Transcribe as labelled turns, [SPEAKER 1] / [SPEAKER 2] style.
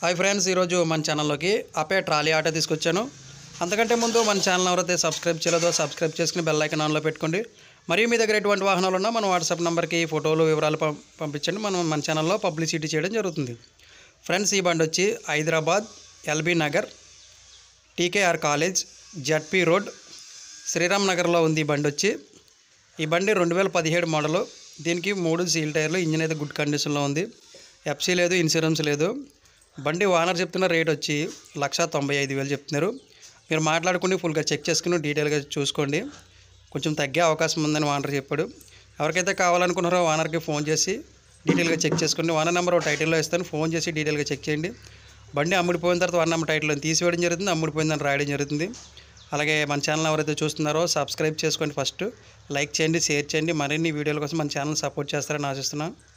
[SPEAKER 1] hi friends ఈరోజు మన ఛానల్లోకి అపే ట్రాలీ ఆట తీసుకొచ్చాను అంతకంటే ముందు మన ఛానల్ ఎవరైతే సబ్స్క్రైబ్ చేయలేదో సబ్స్క్రైబ్ చేసుకుని బెల్ ఐకన్ ఆన్లో పెట్టుకోండి మరియు మీ దగ్గర ఎటువంటి వాహనాలు ఉన్నా మన వాట్సాప్ నెంబర్కి ఫోటోలు వివరాలు పంపించండి మనం మన ఛానల్లో పబ్లిసిటీ చేయడం జరుగుతుంది ఫ్రెండ్స్ ఈ బండి వచ్చి Hyderabad LB Nagar TKR college ZP road Sriram నగర్లో ఉంది ఈ బండి వచ్చి ఈ బండి రెండు వేల పదిహేడు మోడలు దీనికి మూడు సీల్ టైర్లు ఇంజిన్ అయితే గుడ్ కండిషన్లో ఉంది ఎఫ్సీ లేదు ఇన్సూరెన్స్ లేదు బండి ఓనర్ చెప్తున్న రేట్ వచ్చి లక్ష తొంభై ఐదు వేలు చెప్తున్నారు మీరు మాట్లాడుకుని ఫుల్గా చెక్ చేసుకుని డీటెయిల్గా చూసుకోండి కొంచెం తగ్గే అవకాశం ఉందని ఓనర్ చెప్పాడు ఎవరికైతే కావాలనుకున్నారో ఓనర్కి ఫోన్ చేసి డీటెయిల్గా చెక్ చేసుకోండి ఓనర్ నెంబర్ ఒక టైటిల్లో ఇస్తాను ఫోన్ చేసి డీటెయిల్గా చెక్ చేయండి బండి అమ్ముడిపోయిన తర్వాత వన్ నెంబర్ టైటిల్ తీసివేయడం జరుగుతుంది అమ్ముడిపోయిందని రాయడం జరుగుతుంది అలాగే మన ఛానల్ ఎవరైతే చూస్తున్నారో సబ్స్క్రైబ్ చేసుకోండి ఫస్ట్ లైక్ చేయండి షేర్ చేయండి మరిన్ని వీడియోల కోసం మన ఛానల్ సపోర్ట్ చేస్తారని ఆశిస్తున్నాను